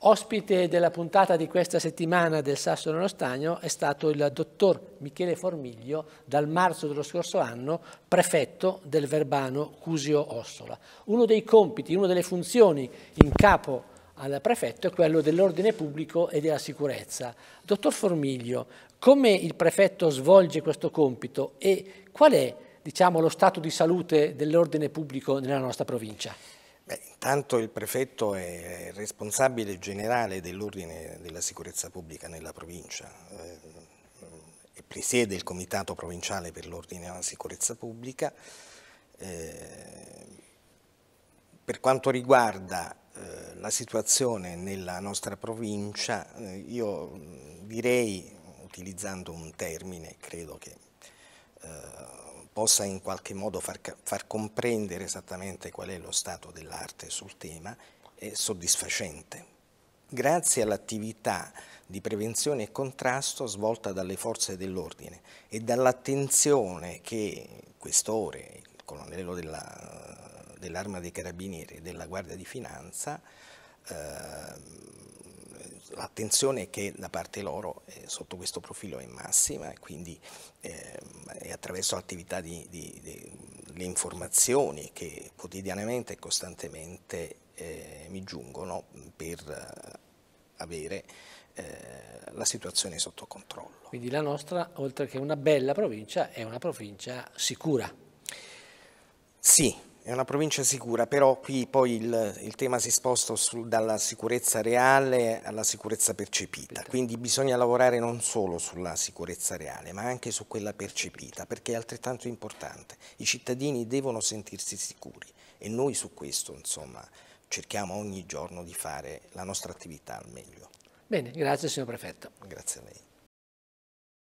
Ospite della puntata di questa settimana del Sasso nello Stagno è stato il dottor Michele Formiglio, dal marzo dello scorso anno prefetto del Verbano Cusio Ossola. Uno dei compiti, una delle funzioni in capo al prefetto è quello dell'ordine pubblico e della sicurezza. Dottor Formiglio, come il prefetto svolge questo compito e qual è diciamo, lo stato di salute dell'ordine pubblico nella nostra provincia? Beh, intanto il prefetto è responsabile generale dell'ordine della sicurezza pubblica nella provincia eh, e presiede il comitato provinciale per l'ordine della sicurezza pubblica. Eh, per quanto riguarda eh, la situazione nella nostra provincia, eh, io direi, utilizzando un termine, credo che eh, possa in qualche modo far, far comprendere esattamente qual è lo stato dell'arte sul tema è soddisfacente. Grazie all'attività di prevenzione e contrasto svolta dalle forze dell'ordine e dall'attenzione che questore, il colonnello dell'arma dei carabinieri e della guardia di finanza, eh, l'attenzione che da parte loro eh, sotto questo profilo è massima, e quindi eh, attraverso attività di, di, di, di informazioni che quotidianamente e costantemente eh, mi giungono per eh, avere eh, la situazione sotto controllo. Quindi la nostra, oltre che una bella provincia, è una provincia sicura. Sì, è una provincia sicura, però qui poi il, il tema si sposta su, dalla sicurezza reale alla sicurezza percepita, quindi bisogna lavorare non solo sulla sicurezza reale ma anche su quella percepita perché è altrettanto importante, i cittadini devono sentirsi sicuri e noi su questo insomma cerchiamo ogni giorno di fare la nostra attività al meglio. Bene, grazie signor Prefetto. Grazie a lei.